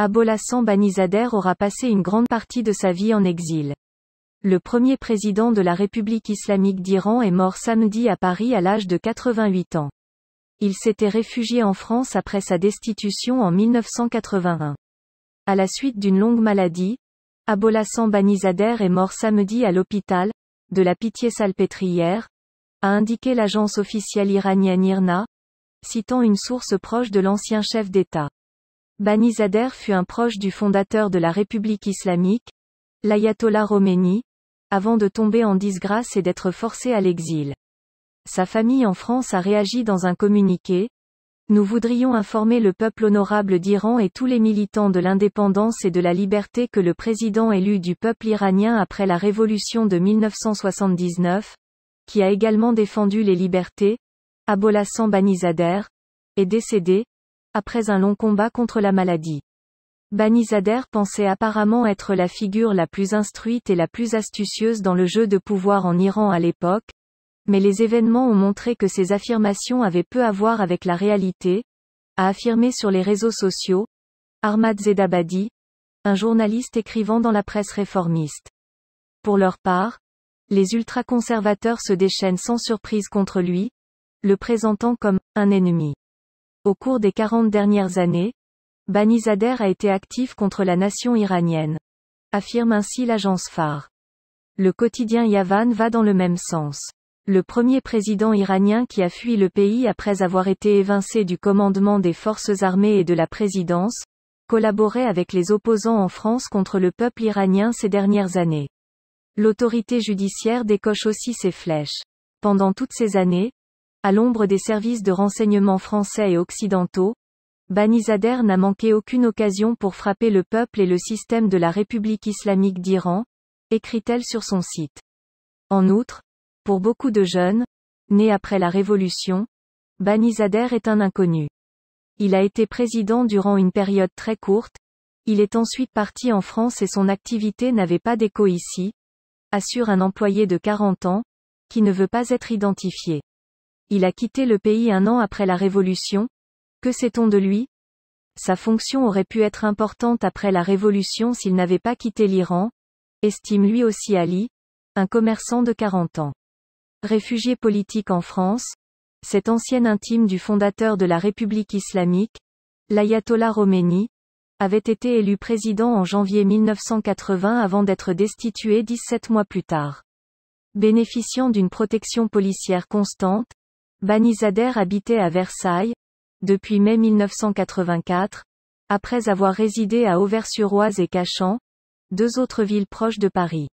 Abolassan Banizader aura passé une grande partie de sa vie en exil. Le premier président de la République islamique d'Iran est mort samedi à Paris à l'âge de 88 ans. Il s'était réfugié en France après sa destitution en 1981. À la suite d'une longue maladie, Abolassan Banizader est mort samedi à l'hôpital, de la Pitié-Salpêtrière, a indiqué l'agence officielle iranienne IRNA, citant une source proche de l'ancien chef d'État. Banizader fut un proche du fondateur de la République islamique, l'ayatollah Khomeini, avant de tomber en disgrâce et d'être forcé à l'exil. Sa famille en France a réagi dans un communiqué. Nous voudrions informer le peuple honorable d'Iran et tous les militants de l'indépendance et de la liberté que le président élu du peuple iranien après la révolution de 1979, qui a également défendu les libertés, Abolassan Banizader, est décédé, après un long combat contre la maladie. Banizader pensait apparemment être la figure la plus instruite et la plus astucieuse dans le jeu de pouvoir en Iran à l'époque, mais les événements ont montré que ses affirmations avaient peu à voir avec la réalité, a affirmé sur les réseaux sociaux, Armad Zedabadi, un journaliste écrivant dans la presse réformiste. Pour leur part, les ultraconservateurs se déchaînent sans surprise contre lui, le présentant comme un ennemi. Au cours des 40 dernières années, Banizader a été actif contre la nation iranienne. Affirme ainsi l'agence phare. Le quotidien Yavan va dans le même sens. Le premier président iranien qui a fui le pays après avoir été évincé du commandement des forces armées et de la présidence, collaborait avec les opposants en France contre le peuple iranien ces dernières années. L'autorité judiciaire décoche aussi ses flèches. Pendant toutes ces années, à l'ombre des services de renseignement français et occidentaux, Banizader n'a manqué aucune occasion pour frapper le peuple et le système de la République islamique d'Iran, écrit-elle sur son site. En outre, pour beaucoup de jeunes, nés après la Révolution, Banizader est un inconnu. Il a été président durant une période très courte, il est ensuite parti en France et son activité n'avait pas d'écho ici, assure un employé de 40 ans, qui ne veut pas être identifié. Il a quitté le pays un an après la Révolution. Que sait-on de lui Sa fonction aurait pu être importante après la Révolution s'il n'avait pas quitté l'Iran, estime lui aussi Ali, un commerçant de 40 ans. Réfugié politique en France, cet ancien intime du fondateur de la République islamique, l'ayatollah Khomeini, avait été élu président en janvier 1980 avant d'être destitué 17 mois plus tard. Bénéficiant d'une protection policière constante, Banizader habitait à Versailles, depuis mai 1984, après avoir résidé à Auvers-sur-Oise et Cachan, deux autres villes proches de Paris.